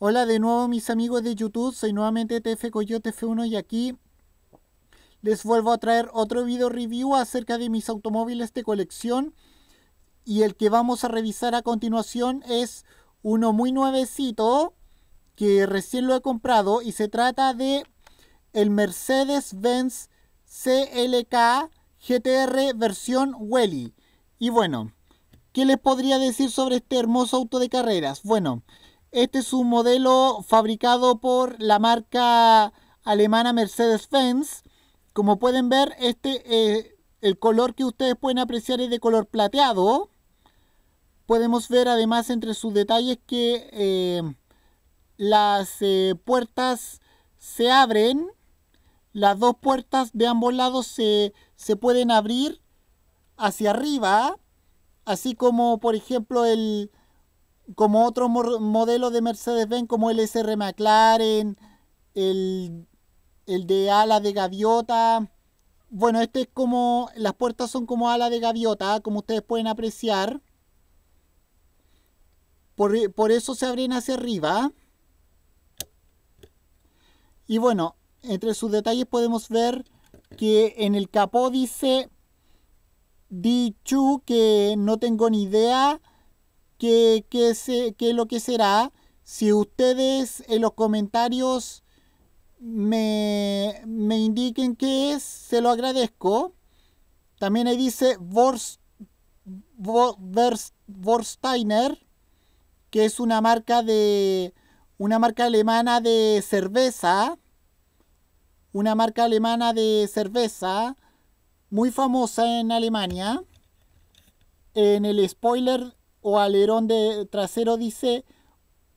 Hola de nuevo mis amigos de YouTube, soy nuevamente TF Coyote F1 y aquí les vuelvo a traer otro video review acerca de mis automóviles de colección y el que vamos a revisar a continuación es uno muy nuevecito que recién lo he comprado y se trata de el Mercedes-Benz CLK GTR versión Welly. Y bueno, ¿qué les podría decir sobre este hermoso auto de carreras? Bueno, este es un modelo fabricado por la marca alemana Mercedes-Benz. Como pueden ver, este, eh, el color que ustedes pueden apreciar es de color plateado. Podemos ver además entre sus detalles que eh, las eh, puertas se abren. Las dos puertas de ambos lados se pueden abrir hacia arriba. Así como por ejemplo el, como otros modelos de Mercedes-Benz, como el SR McLaren, el, de ala de gaviota. Bueno, este es como, las puertas son como ala de gaviota, como ustedes pueden apreciar. Por, por eso se abren hacia arriba. Y bueno, entre sus detalles podemos ver que en el capó dice Dichu, que no tengo ni idea que, que, lo que será si ustedes en los comentarios me, indiquen qué es, se lo agradezco. También ahí dice borst que es una marca de una marca alemana de cerveza, una marca alemana de cerveza muy famosa en Alemania. En el spoiler o alerón de trasero dice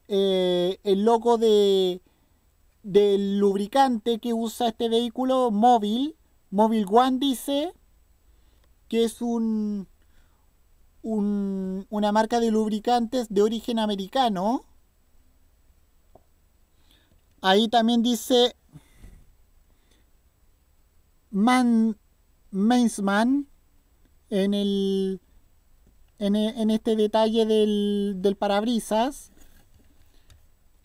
eh, el logo de, del lubricante que usa este vehículo móvil. Móvil One dice que es un, un, una marca de lubricantes de origen americano. Ahí también dice Man, Mainsman en el e, en, este detalle del, parabrisas.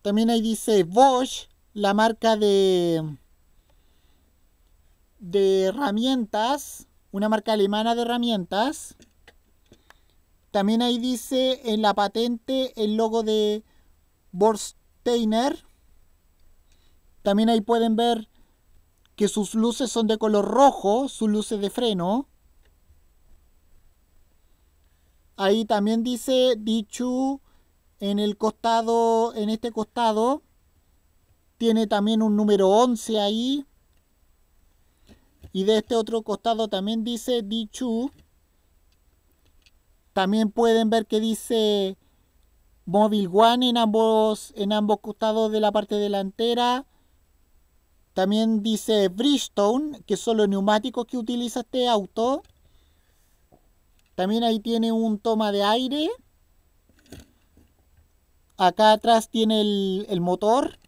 También ahí dice Bosch, la marca de, de herramientas, una marca alemana de herramientas. También ahí dice en la patente el logo de Borsteiner. También ahí pueden ver que sus luces son de color rojo, sus luces de freno. Ahí también dice Dichu en el costado, en este costado. Tiene también un número 11 ahí. Y de este otro costado también dice Dichu. También pueden ver que dice Móvil One en ambos, en ambos costados de la parte delantera. También dice Bridgestone, que son los neumáticos que utiliza este auto. También ahí tiene un toma de aire. Acá atrás tiene el, motor.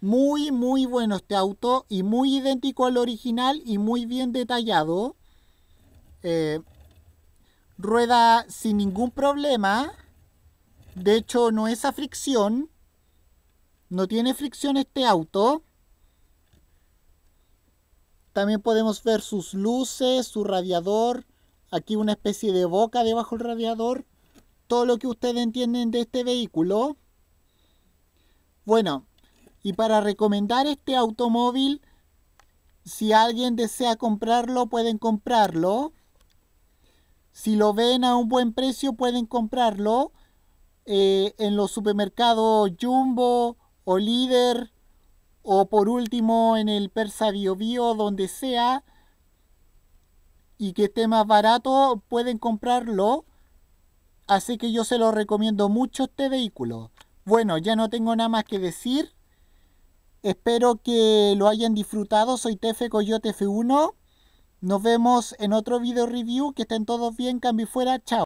Muy, muy bueno este auto y muy idéntico al original y muy bien detallado. Eh, rueda sin ningún problema. De hecho, no es a fricción. No tiene fricción este auto. También podemos ver sus luces, su radiador, aquí una especie de boca debajo del radiador, todo lo que ustedes entienden de este vehículo. Bueno, y para recomendar este automóvil, si alguien desea comprarlo, pueden comprarlo. Si lo ven a un buen precio, pueden comprarlo eh, en los supermercados Jumbo o Líder o por último en el Persa Bio donde sea y que esté más barato, pueden comprarlo. Así que yo se lo recomiendo mucho este vehículo. Bueno, ya no tengo nada más que decir. Espero que lo hayan disfrutado. Soy Tefe Coyote F1. Nos vemos en otro video review. Que estén todos bien. Cambio fuera. Chao.